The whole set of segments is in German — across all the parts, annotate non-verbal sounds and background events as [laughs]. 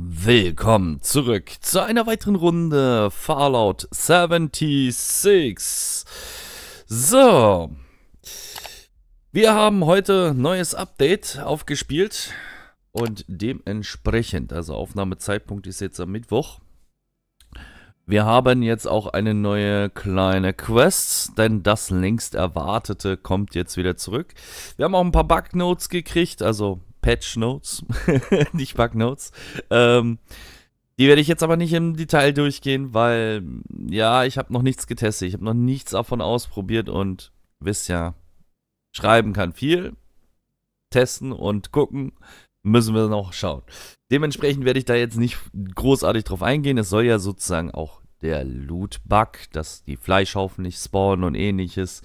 Willkommen zurück zu einer weiteren Runde Fallout 76. So, wir haben heute neues Update aufgespielt und dementsprechend, also Aufnahmezeitpunkt ist jetzt am Mittwoch. Wir haben jetzt auch eine neue kleine Quest, denn das längst erwartete kommt jetzt wieder zurück. Wir haben auch ein paar Bugnotes gekriegt, also Patch Notes, [laughs] nicht Bug Notes. Ähm, die werde ich jetzt aber nicht im Detail durchgehen, weil ja, ich habe noch nichts getestet, ich habe noch nichts davon ausprobiert und wisst ja, schreiben kann viel, testen und gucken müssen wir noch schauen. Dementsprechend werde ich da jetzt nicht großartig drauf eingehen. Es soll ja sozusagen auch der Loot-Bug, dass die Fleischhaufen nicht spawnen und ähnliches,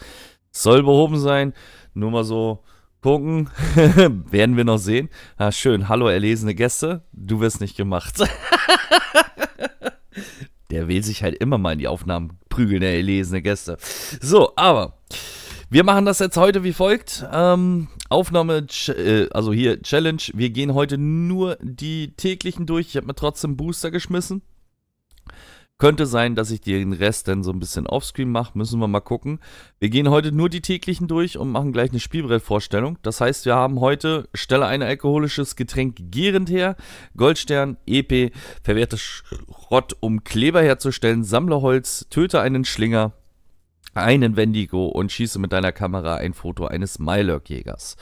soll behoben sein. Nur mal so gucken. [laughs] Werden wir noch sehen. Ah, schön. Hallo, erlesene Gäste. Du wirst nicht gemacht. [laughs] der will sich halt immer mal in die Aufnahmen prügeln, der erlesene Gäste. So, aber wir machen das jetzt heute wie folgt. Ähm, Aufnahme, äh, also hier Challenge. Wir gehen heute nur die täglichen durch. Ich habe mir trotzdem Booster geschmissen. Könnte sein, dass ich den Rest dann so ein bisschen offscreen mache. Müssen wir mal gucken. Wir gehen heute nur die täglichen durch und machen gleich eine Spielbrettvorstellung. Das heißt, wir haben heute Stelle ein alkoholisches Getränk gierend her, Goldstern, EP, verwehrtes Schrott, um Kleber herzustellen, Sammlerholz, töte einen Schlinger, einen Wendigo und schieße mit deiner Kamera ein Foto eines mylurk jägers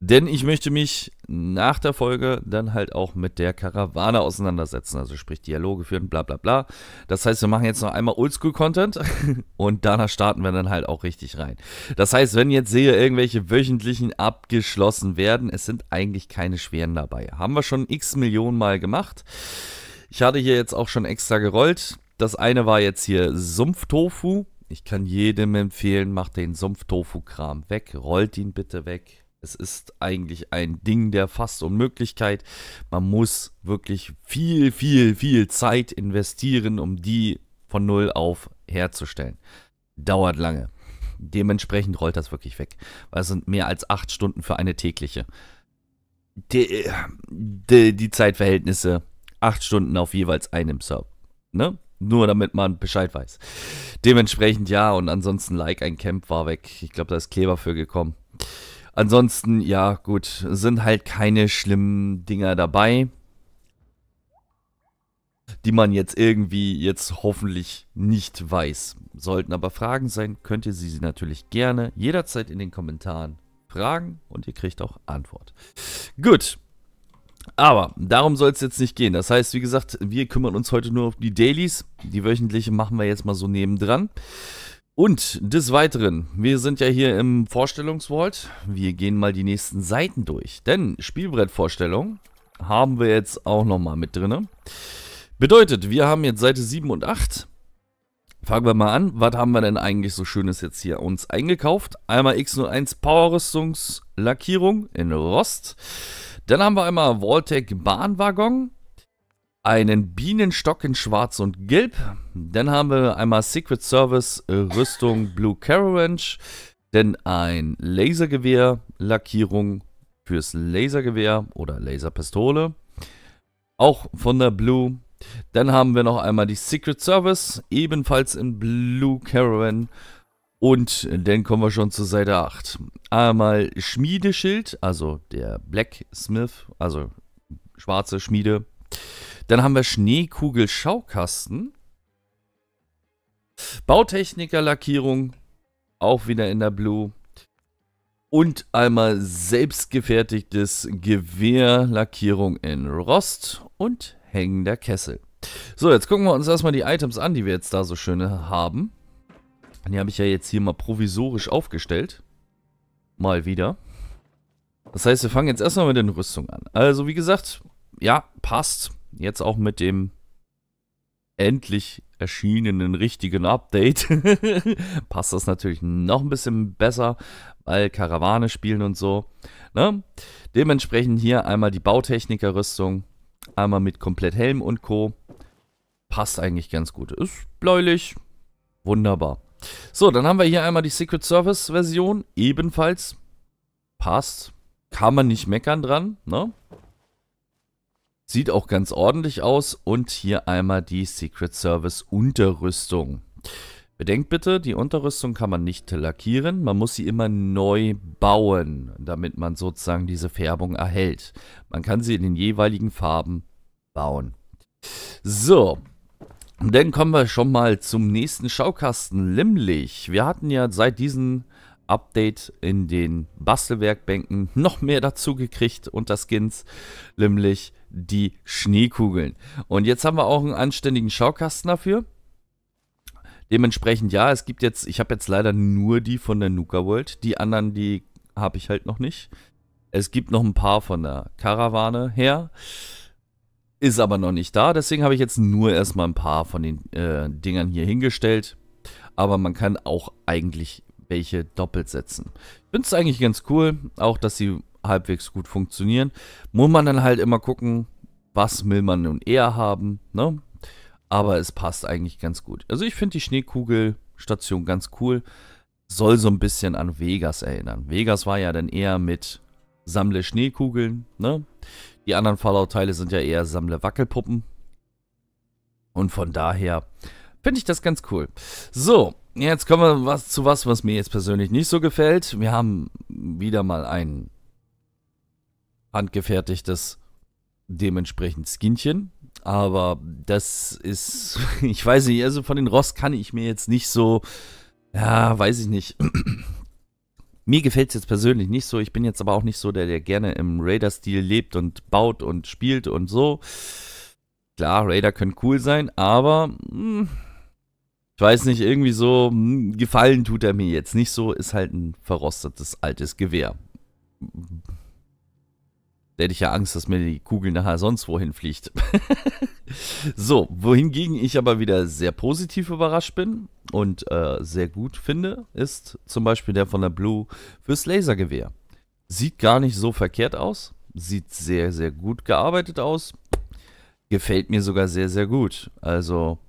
denn ich möchte mich nach der Folge dann halt auch mit der Karawane auseinandersetzen. Also sprich Dialoge führen, bla bla bla. Das heißt, wir machen jetzt noch einmal Oldschool-Content [laughs] und danach starten wir dann halt auch richtig rein. Das heißt, wenn jetzt sehe, irgendwelche wöchentlichen abgeschlossen werden, es sind eigentlich keine schweren dabei. Haben wir schon x Millionen Mal gemacht. Ich hatte hier jetzt auch schon extra gerollt. Das eine war jetzt hier Sumpftofu. Ich kann jedem empfehlen, macht den Sumpftofu-Kram weg, rollt ihn bitte weg es ist eigentlich ein Ding der fast Unmöglichkeit. Man muss wirklich viel, viel, viel Zeit investieren, um die von Null auf herzustellen. Dauert lange. Dementsprechend rollt das wirklich weg. Weil es sind mehr als acht Stunden für eine tägliche. Die, die, die Zeitverhältnisse, acht Stunden auf jeweils einem Server. Ne? Nur damit man Bescheid weiß. Dementsprechend ja, und ansonsten like ein Camp war weg. Ich glaube, da ist Kleber für gekommen. Ansonsten, ja, gut, sind halt keine schlimmen Dinger dabei, die man jetzt irgendwie jetzt hoffentlich nicht weiß. Sollten aber Fragen sein, könnt ihr sie natürlich gerne jederzeit in den Kommentaren fragen und ihr kriegt auch Antwort. Gut. Aber darum soll es jetzt nicht gehen. Das heißt, wie gesagt, wir kümmern uns heute nur um die Dailies. Die wöchentliche machen wir jetzt mal so nebendran. Und des Weiteren, wir sind ja hier im Vorstellungswald. Wir gehen mal die nächsten Seiten durch. Denn Spielbrettvorstellung haben wir jetzt auch nochmal mit drin. Bedeutet, wir haben jetzt Seite 7 und 8. Fangen wir mal an. Was haben wir denn eigentlich so Schönes jetzt hier uns eingekauft? Einmal X01 Powerrüstungslackierung in Rost. Dann haben wir einmal Voltec Bahnwaggon einen Bienenstock in Schwarz und Gelb. Dann haben wir einmal Secret Service äh, Rüstung Blue Carriage. Dann ein Lasergewehr, Lackierung fürs Lasergewehr oder Laserpistole. Auch von der Blue. Dann haben wir noch einmal die Secret Service, ebenfalls in Blue Caravan. Und dann kommen wir schon zur Seite 8. Einmal Schmiedeschild, also der Blacksmith, also schwarze Schmiede, dann haben wir Schneekugel-Schaukasten. Bautechniker-Lackierung. Auch wieder in der Blue. Und einmal selbstgefertigtes Gewehr-Lackierung in Rost und hängender Kessel. So, jetzt gucken wir uns erstmal die Items an, die wir jetzt da so schön haben. Die habe ich ja jetzt hier mal provisorisch aufgestellt. Mal wieder. Das heißt, wir fangen jetzt erstmal mit den Rüstungen an. Also, wie gesagt, ja, passt. Jetzt auch mit dem endlich erschienenen richtigen Update [laughs] passt das natürlich noch ein bisschen besser, weil Karawane spielen und so. Ne? Dementsprechend hier einmal die Bautechnikerrüstung, einmal mit komplett Helm und Co. Passt eigentlich ganz gut. Ist bläulich, wunderbar. So, dann haben wir hier einmal die Secret Service Version, ebenfalls passt. Kann man nicht meckern dran, ne? Sieht auch ganz ordentlich aus und hier einmal die Secret Service Unterrüstung. Bedenkt bitte, die Unterrüstung kann man nicht lackieren, man muss sie immer neu bauen, damit man sozusagen diese Färbung erhält. Man kann sie in den jeweiligen Farben bauen. So, dann kommen wir schon mal zum nächsten Schaukasten, nämlich wir hatten ja seit diesen Update in den Bastelwerkbänken noch mehr dazu gekriegt unter Skins, nämlich die Schneekugeln. Und jetzt haben wir auch einen anständigen Schaukasten dafür. Dementsprechend ja, es gibt jetzt, ich habe jetzt leider nur die von der Nuka World. Die anderen, die habe ich halt noch nicht. Es gibt noch ein paar von der Karawane her. Ist aber noch nicht da, deswegen habe ich jetzt nur erstmal ein paar von den äh, Dingern hier hingestellt. Aber man kann auch eigentlich welche doppelt setzen. Ich finde es eigentlich ganz cool, auch dass sie halbwegs gut funktionieren. Muss man dann halt immer gucken, was will man nun eher haben, ne? Aber es passt eigentlich ganz gut. Also ich finde die Schneekugelstation ganz cool. Soll so ein bisschen an Vegas erinnern. Vegas war ja dann eher mit Sammle Schneekugeln, ne? Die anderen Fallout-Teile sind ja eher Sammle Wackelpuppen. Und von daher finde ich das ganz cool. So, Jetzt kommen wir was, zu was, was mir jetzt persönlich nicht so gefällt. Wir haben wieder mal ein handgefertigtes dementsprechend Skinchen. Aber das ist, [laughs] ich weiß nicht, also von den Ross kann ich mir jetzt nicht so, ja, weiß ich nicht. [clears throat] mir gefällt es jetzt persönlich nicht so. Ich bin jetzt aber auch nicht so der, der gerne im Raider-Stil lebt und baut und spielt und so. Klar, Raider können cool sein, aber mh, hm, ich weiß nicht, irgendwie so, hm, gefallen tut er mir jetzt nicht so, ist halt ein verrostetes altes Gewehr. Da hätte ich ja Angst, dass mir die Kugel nachher sonst wohin fliegt. [laughs] so, wohingegen ich aber wieder sehr positiv überrascht bin und äh, sehr gut finde, ist zum Beispiel der von der Blue fürs Lasergewehr. Sieht gar nicht so verkehrt aus, sieht sehr, sehr gut gearbeitet aus, gefällt mir sogar sehr, sehr gut. Also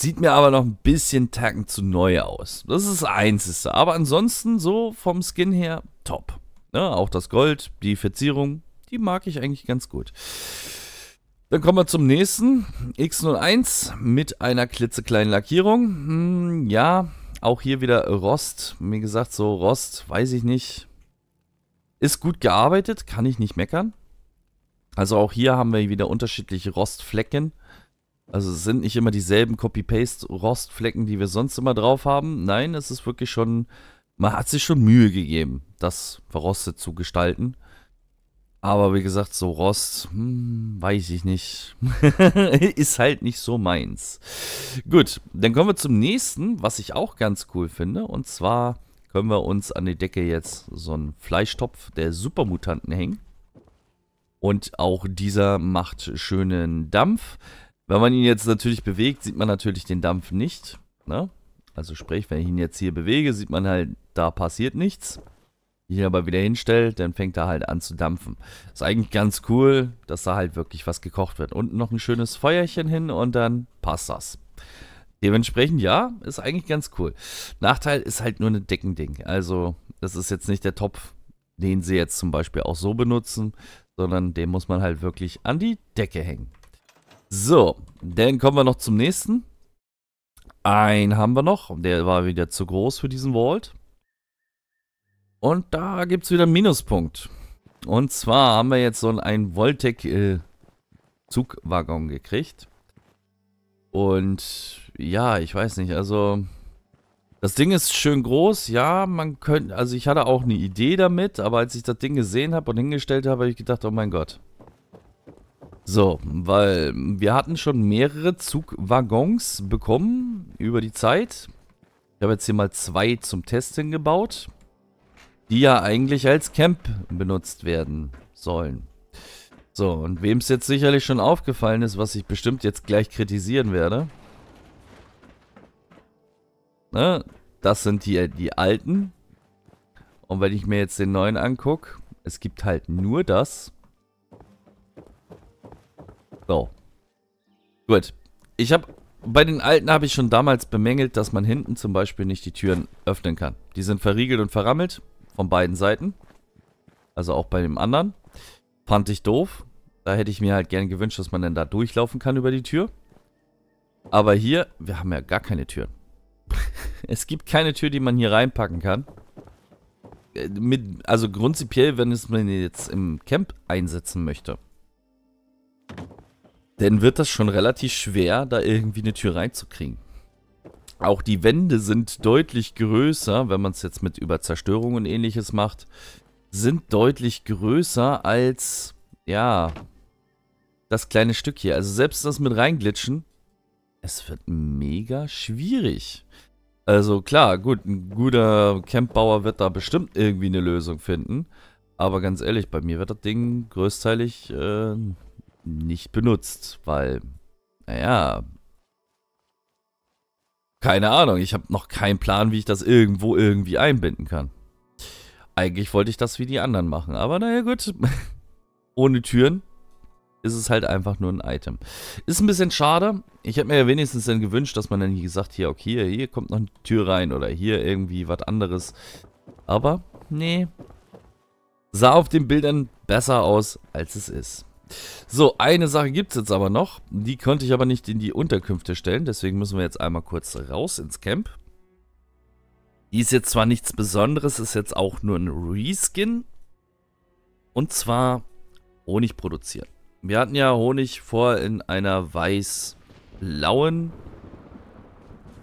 Sieht mir aber noch ein bisschen Tacken zu neu aus. Das ist das Einzige. Aber ansonsten so vom Skin her top. Ja, ne, auch das Gold, die Verzierung, die mag ich eigentlich ganz gut. Dann kommen wir zum nächsten. X01 mit einer klitzekleinen Lackierung. Hm, ja, auch hier wieder Rost. Wie gesagt, so Rost, weiß ich nicht. Ist gut gearbeitet, kann ich nicht meckern. Also auch hier haben wir wieder unterschiedliche Rostflecken. Also es sind nicht immer dieselben Copy-Paste-Rostflecken, die wir sonst immer drauf haben. Nein, es ist wirklich schon, man hat sich schon Mühe gegeben, das verrostet zu gestalten. Aber wie gesagt, so Rost, hm, weiß ich nicht. [laughs] ist halt nicht so meins. Gut, dann kommen wir zum nächsten, was ich auch ganz cool finde. Und zwar können wir uns an die Decke jetzt so einen Fleischtopf der Supermutanten hängen. Und auch dieser macht schönen Dampf. Wenn man ihn jetzt natürlich bewegt, sieht man natürlich den Dampf nicht. Ne? Also sprich, wenn ich ihn jetzt hier bewege, sieht man halt, da passiert nichts. Ihn aber wieder hinstellt, dann fängt er halt an zu dampfen. Ist eigentlich ganz cool, dass da halt wirklich was gekocht wird. Unten noch ein schönes Feuerchen hin und dann passt das. Dementsprechend, ja, ist eigentlich ganz cool. Nachteil ist halt nur ein Deckending. Also, das ist jetzt nicht der Topf, den sie jetzt zum Beispiel auch so benutzen, sondern den muss man halt wirklich an die Decke hängen. So, dann kommen wir noch zum nächsten. Einen haben wir noch. Der war wieder zu groß für diesen Vault. Und da gibt es wieder einen Minuspunkt. Und zwar haben wir jetzt so einen Voltec äh, Zugwaggon gekriegt. Und ja, ich weiß nicht, also das Ding ist schön groß, ja, man könnte, also ich hatte auch eine Idee damit, aber als ich das Ding gesehen habe und hingestellt habe, habe ich gedacht, oh mein Gott. So, weil wir hatten schon mehrere Zugwaggons bekommen über die Zeit. Ich habe jetzt hier mal zwei zum Testen gebaut, die ja eigentlich als Camp benutzt werden sollen. So, und wem es jetzt sicherlich schon aufgefallen ist, was ich bestimmt jetzt gleich kritisieren werde. Ne? Das sind hier die alten. Und wenn ich mir jetzt den neuen angucke, es gibt halt nur das. So. Gut. Ich habe bei den alten habe ich schon damals bemängelt, dass man hinten zum Beispiel nicht die Türen öffnen kann. Die sind verriegelt und verrammelt von beiden Seiten. Also auch bei dem anderen. Fand ich doof. Da hätte ich mir halt gern gewünscht, dass man dann da durchlaufen kann über die Tür. Aber hier, wir haben ja gar keine Türen. [laughs] es gibt keine Tür, die man hier reinpacken kann. Äh, mit, also prinzipiell, wenn es man jetzt im Camp einsetzen möchte dann wird das schon relativ schwer, da irgendwie eine Tür reinzukriegen. Auch die Wände sind deutlich größer, wenn man es jetzt mit über Zerstörung und ähnliches macht, sind deutlich größer als, ja, das kleine Stück hier. Also selbst das mit reinglitschen, es wird mega schwierig. Also klar, gut, ein guter Campbauer wird da bestimmt irgendwie eine Lösung finden. Aber ganz ehrlich, bei mir wird das Ding größteilig äh, nicht benutzt, weil, naja, keine Ahnung, ich habe noch keinen Plan, wie ich das irgendwo irgendwie einbinden kann. Eigentlich wollte ich das wie die anderen machen, aber naja gut, [laughs] ohne Türen ist es halt einfach nur ein Item. Ist ein bisschen schade. Ich hätte mir ja wenigstens dann gewünscht, dass man dann hier gesagt, hier, okay, hier kommt noch eine Tür rein oder hier irgendwie was anderes. Aber, nee, sah auf den Bildern besser aus, als es ist. So, eine Sache gibt es jetzt aber noch. Die konnte ich aber nicht in die Unterkünfte stellen. Deswegen müssen wir jetzt einmal kurz raus ins Camp. Die ist jetzt zwar nichts Besonderes, ist jetzt auch nur ein Reskin. Und zwar Honig produzieren. Wir hatten ja Honig vor in einer weiß-blauen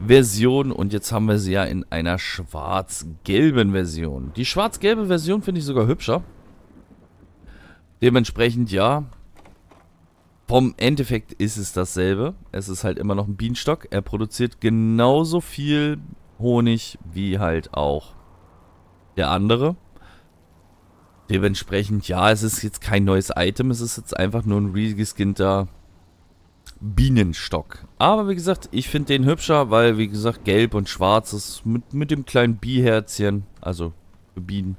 Version und jetzt haben wir sie ja in einer schwarz-gelben Version. Die schwarz-gelbe Version finde ich sogar hübscher. Dementsprechend ja, vom Endeffekt ist es dasselbe. Es ist halt immer noch ein Bienenstock. Er produziert genauso viel Honig wie halt auch der andere. Dementsprechend, ja, es ist jetzt kein neues Item. Es ist jetzt einfach nur ein regeskinter Bienenstock. Aber wie gesagt, ich finde den hübscher, weil wie gesagt, gelb und schwarz ist mit, mit dem kleinen Biherzchen, also Bienen,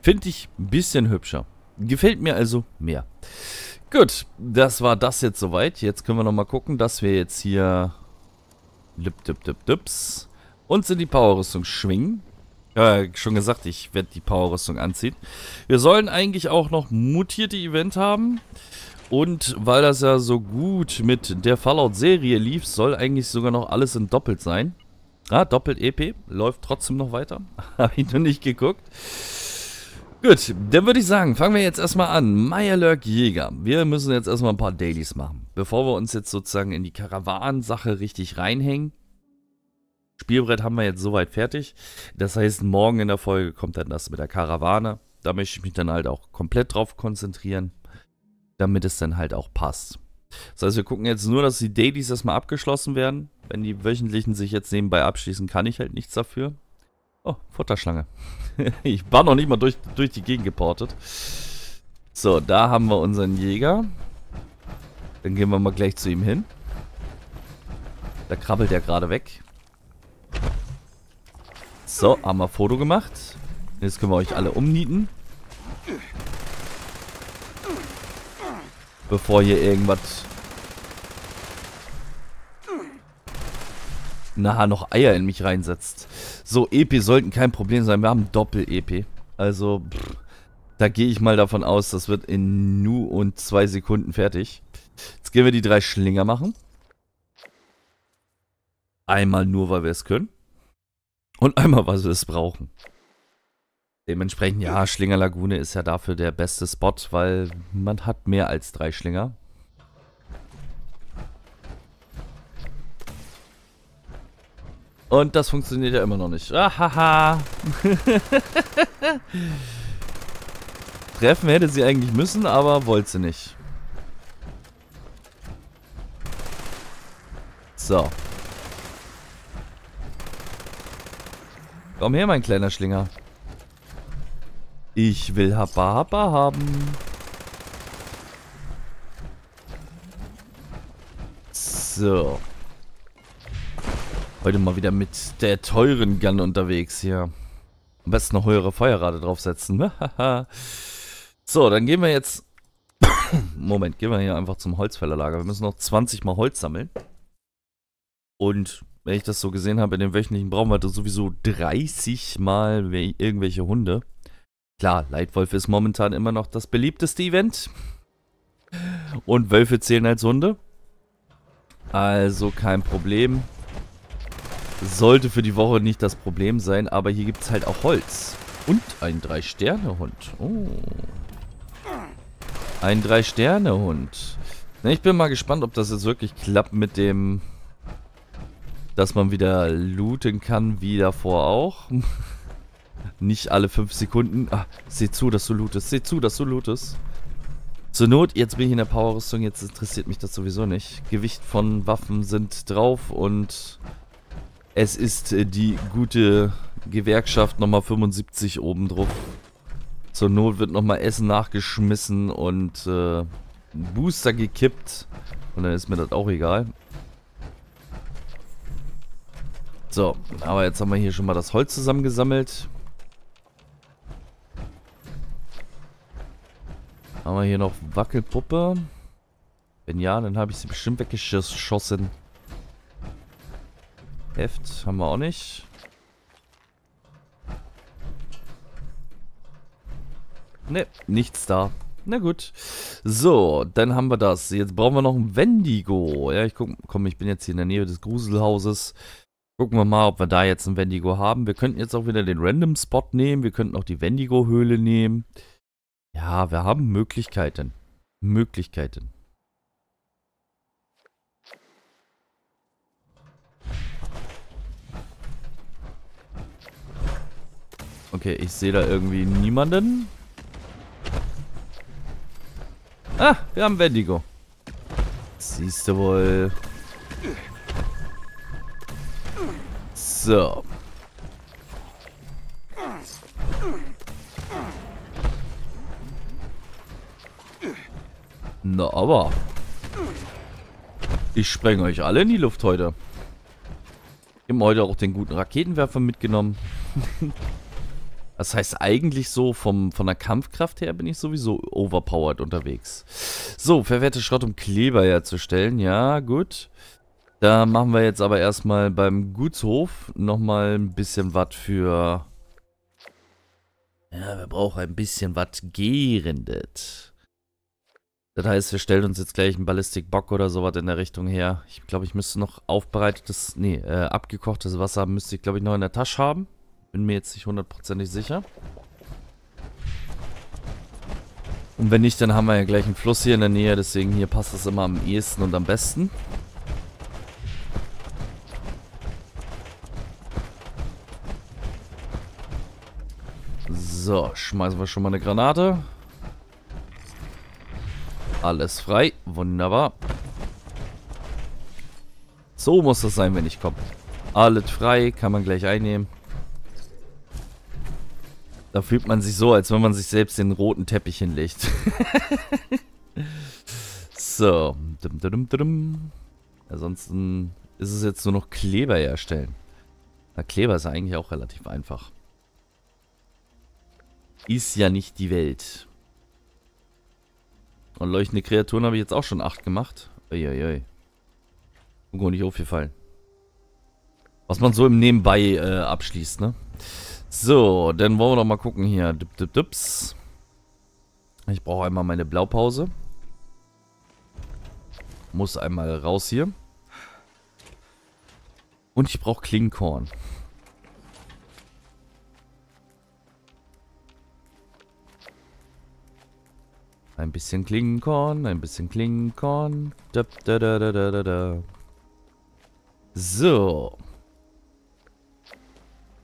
finde ich ein bisschen hübscher. Gefällt mir also mehr. Gut, das war das jetzt soweit. Jetzt können wir nochmal gucken, dass wir jetzt hier... Lip, dip, dip, dips. Uns in die Powerrüstung schwingen. Äh, schon gesagt, ich werde die Powerrüstung anziehen. Wir sollen eigentlich auch noch mutierte Event haben. Und weil das ja so gut mit der Fallout-Serie lief, soll eigentlich sogar noch alles in Doppelt sein. Ah, Doppelt-EP läuft trotzdem noch weiter. [laughs] Habe ich noch nicht geguckt. Gut, dann würde ich sagen, fangen wir jetzt erstmal an. Meyerlurk Jäger. Wir müssen jetzt erstmal ein paar Dailies machen. Bevor wir uns jetzt sozusagen in die Karawanensache richtig reinhängen. Spielbrett haben wir jetzt soweit fertig. Das heißt, morgen in der Folge kommt dann das mit der Karawane. Da möchte ich mich dann halt auch komplett drauf konzentrieren, damit es dann halt auch passt. Das heißt, wir gucken jetzt nur, dass die Dailies erstmal abgeschlossen werden. Wenn die wöchentlichen sich jetzt nebenbei abschließen, kann ich halt nichts dafür. Oh, Futterschlange. [laughs] ich war noch nicht mal durch, durch die Gegend geportet. So, da haben wir unseren Jäger. Dann gehen wir mal gleich zu ihm hin. Da krabbelt er gerade weg. So, haben wir ein Foto gemacht. Jetzt können wir euch alle umnieten. Bevor hier irgendwas nachher noch Eier in mich reinsetzt. So, EP sollten kein Problem sein. Wir haben Doppel-EP. Also, pff, da gehe ich mal davon aus, das wird in nu und zwei Sekunden fertig. Jetzt gehen wir die drei Schlinger machen. Einmal nur, weil wir es können. Und einmal, weil wir es brauchen. Dementsprechend, ja, Schlingerlagune ist ja dafür der beste Spot, weil man hat mehr als drei Schlinger. Und das funktioniert ja immer noch nicht. Ahaha. [laughs] Treffen hätte sie eigentlich müssen, aber wollte sie nicht. So. Komm her, mein kleiner Schlinger. Ich will Habba Habba haben. So. Heute mal wieder mit der teuren Gun unterwegs hier. Am besten eine höhere Feuerrate draufsetzen. Ne? [laughs] so, dann gehen wir jetzt... [coughs] Moment, gehen wir hier einfach zum Holzfällerlager. Wir müssen noch 20 mal Holz sammeln. Und wenn ich das so gesehen habe, in dem wöchentlichen brauchen wir sowieso 30 mal irgendwelche Hunde. Klar, Leitwolf ist momentan immer noch das beliebteste Event. Und Wölfe zählen als Hunde. Also kein Problem sollte für die Woche nicht das Problem sein, aber hier gibt es halt auch Holz. Und ein Drei-Sterne-Hund. Oh. Ein Drei-Sterne-Hund. Ich bin mal gespannt, ob das jetzt wirklich klappt mit dem, dass man wieder looten kann, wie davor auch. [laughs] Nicht alle 5 Sekunden. Ah, seh zu, dass du lootest. Seh zu, dass du lootest. Zur Not, jetzt bin ich in der Power-Rüstung, jetzt interessiert mich das sowieso nicht. Gewicht von Waffen sind drauf und es ist äh, die gute Gewerkschaft nochmal 75 oben drauf. Zur Not wird nochmal Essen nachgeschmissen und äh, Booster gekippt. Und dann ist mir das auch egal. So, aber jetzt haben wir hier schon mal das Holz zusammengesammelt. Haben wir hier noch Wackelpuppe? Wenn ja, dann habe ich sie bestimmt weggeschossen. Heft haben wir auch nicht. Ne, nichts da. Na gut. So, dann haben wir das. Jetzt brauchen wir noch ein Wendigo. Ja, ich guck, komm, ich bin jetzt hier in der Nähe des Gruselhauses. Gucken wir mal, ob wir da jetzt ein Wendigo haben. Wir könnten jetzt auch wieder den Random Spot nehmen. Wir könnten auch die Wendigo-Höhle nehmen. Ja, wir haben Möglichkeiten. Möglichkeiten. Okay, ich sehe da irgendwie niemanden. Ah, wir haben Wendigo. Siehst du wohl. So. Na aber. Ich spreng euch alle in die Luft heute. Ich habe heute auch den guten Raketenwerfer mitgenommen. [laughs] Das heißt, eigentlich so vom, von der Kampfkraft her bin ich sowieso overpowered unterwegs. So, verwerte Schrott, um Kleber herzustellen. Ja, gut. Da machen wir jetzt aber erstmal beim Gutshof nochmal ein bisschen was für... Ja, wir brauchen ein bisschen was Gärendet. Das heißt, wir stellen uns jetzt gleich einen Ballistic Bock oder sowas in der Richtung her. Ich glaube, ich müsste noch aufbereitetes, nee, äh, abgekochtes Wasser müsste ich, glaube ich, noch in der Tasche haben. Bin mir jetzt nicht hundertprozentig sicher. Und wenn nicht, dann haben wir ja gleich einen Fluss hier in der Nähe, deswegen hier passt es immer am ehesten und am besten. So, schmeißen wir schon mal eine Granate. Alles frei, wunderbar. So muss das sein, wenn ich komme. Alles frei, kann man gleich einnehmen. Da fühlt man sich so, als wenn man sich selbst den roten Teppich hinlegt. [laughs] so. Dum, dum, dum, dum. Ansonsten ist es jetzt nur noch Kleber herstellen. Na, Kleber ist eigentlich auch relativ einfach. Ist ja nicht die Welt. Und leuchtende Kreaturen habe ich jetzt auch schon acht gemacht. Uiuiui. Guck mal, nicht aufgefallen. Was man so im Nebenbei äh, abschließt, ne? So, dann wollen wir doch mal gucken hier. Dip, dip, dips. Ich brauche einmal meine Blaupause. Muss einmal raus hier. Und ich brauche Klingkorn. Ein bisschen Klinkenkorn, ein bisschen Klinkenkorn. Da, da, da, da, da, da. So.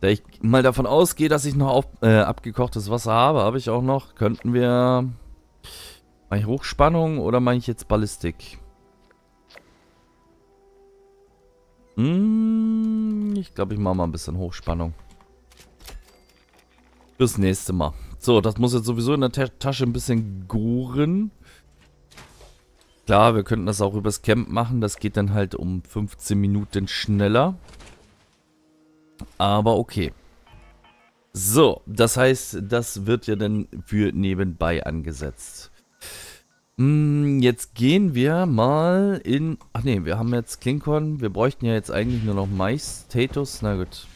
Da ich mal davon ausgehe, dass ich noch auf, äh, abgekochtes Wasser habe, habe ich auch noch, könnten wir... Meine ich Hochspannung oder meine ich jetzt Ballistik? Hm, ich glaube, ich mache mal ein bisschen Hochspannung. Fürs nächste Mal. So, das muss jetzt sowieso in der Ta Tasche ein bisschen goren. Klar, wir könnten das auch übers Camp machen. Das geht dann halt um 15 Minuten schneller. Aber okay. So, das heißt, das wird ja dann für nebenbei angesetzt. Hm, jetzt gehen wir mal in... Ach ne, wir haben jetzt Klinkorn. Wir bräuchten ja jetzt eigentlich nur noch Mais, Tatos. Na gut.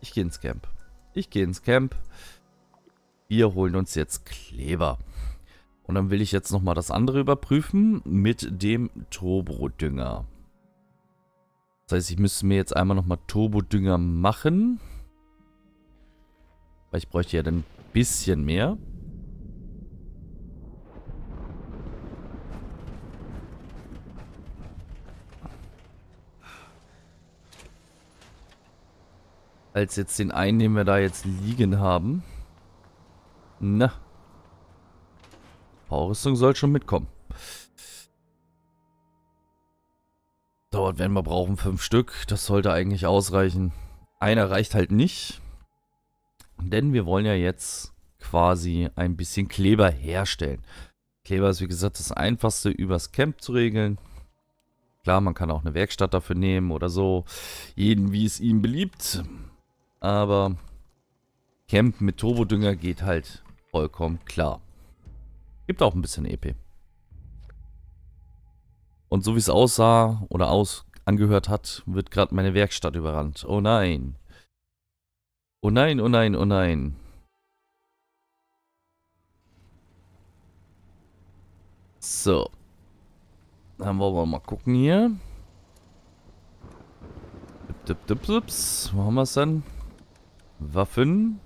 Ich gehe ins Camp. Ich gehe ins Camp. Wir holen uns jetzt Kleber. Und dann will ich jetzt nochmal das andere überprüfen mit dem Turbo-Dünger. Das heißt, ich müsste mir jetzt einmal nochmal Turbodünger machen. Weil ich bräuchte ja dann ein bisschen mehr. Als jetzt den einen, den wir da jetzt liegen haben. Na. Baurüstung soll schon mitkommen. Dort werden wir brauchen fünf Stück. Das sollte eigentlich ausreichen. Einer reicht halt nicht. Denn wir wollen ja jetzt quasi ein bisschen Kleber herstellen. Kleber ist wie gesagt das einfachste übers Camp zu regeln. Klar, man kann auch eine Werkstatt dafür nehmen oder so. Jeden wie es ihm beliebt. Aber Camp mit Turbodünger geht halt vollkommen klar. Gibt auch ein bisschen EP. Und so wie es aussah oder aus angehört hat, wird gerade meine Werkstatt überrannt. Oh nein. Oh nein, oh nein, oh nein. So. Dann wollen wir mal gucken hier. Dip, dip, dip, Wo haben wir es denn? Waffen.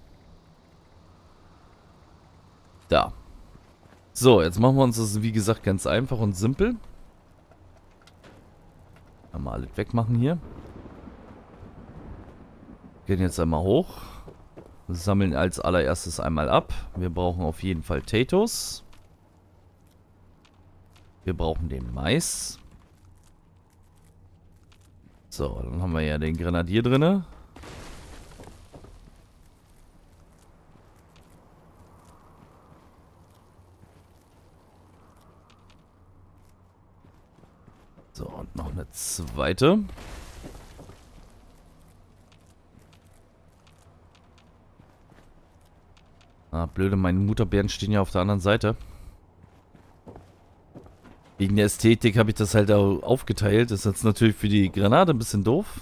Da. So, jetzt machen wir uns das, wie gesagt, ganz einfach und simpel. Einmal alles wegmachen hier. Gehen jetzt einmal hoch. Sammeln als allererstes einmal ab. Wir brauchen auf jeden Fall Tatos. Wir brauchen den Mais. So, dann haben wir ja den Grenadier drinne. So, und noch eine zweite. Ah, blöde, meine Mutterbeeren stehen ja auf der anderen Seite. Wegen der Ästhetik habe ich das halt auch aufgeteilt. Das ist jetzt natürlich für die Granate ein bisschen doof.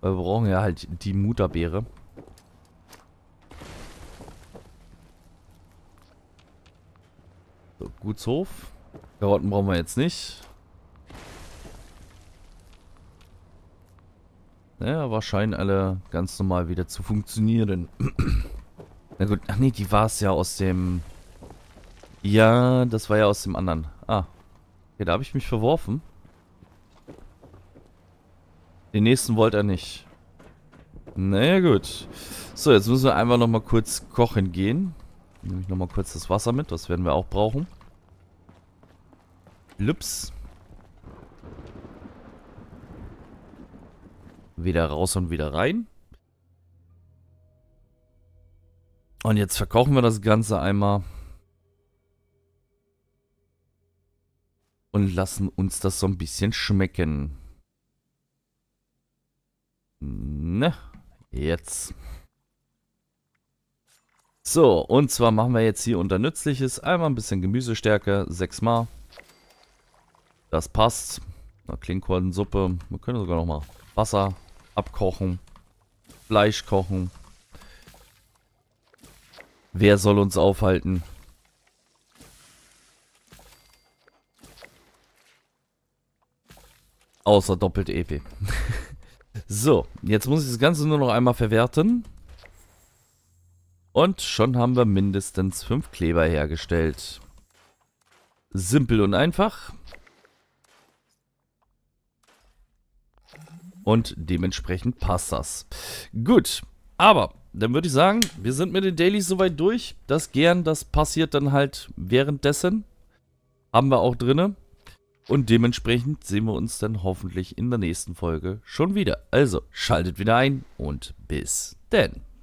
Weil wir brauchen ja halt die Mutterbeere. So, Gutshof. Karotten brauchen wir jetzt nicht. Naja, ne, aber scheinen alle ganz normal wieder zu funktionieren. [clears throat] Na gut, ach nee, die war es ja aus dem... Ja, das war ja aus dem anderen. Ah, okay, da habe ich mich verworfen. Den nächsten wollte er nicht. Naja, gut. So, jetzt müssen wir einfach nochmal kurz kochen gehen. Nehme ich nochmal kurz das Wasser mit, das werden wir auch brauchen. Lups. Wieder raus und wieder rein. Und jetzt verkochen wir das Ganze einmal. Und lassen uns das so ein bisschen schmecken. Na, ne, jetzt. So, und zwar machen wir jetzt hier unter Nützliches einmal ein bisschen Gemüsestärke, sechsmal. Das passt. Klinghornsuppe. Wir können sogar nochmal Wasser Abkochen. Fleisch kochen. Wer soll uns aufhalten? Außer doppelt EP. [laughs] so, jetzt muss ich das Ganze nur noch einmal verwerten. Und schon haben wir mindestens fünf Kleber hergestellt. Simpel und einfach. und dementsprechend passt das. Gut, aber dann würde ich sagen, wir sind mit den Dailies soweit durch. Das gern, das passiert dann halt währenddessen. Haben wir auch drinne. Und dementsprechend sehen wir uns dann hoffentlich in der nächsten Folge schon wieder. Also schaltet wieder ein und bis denn.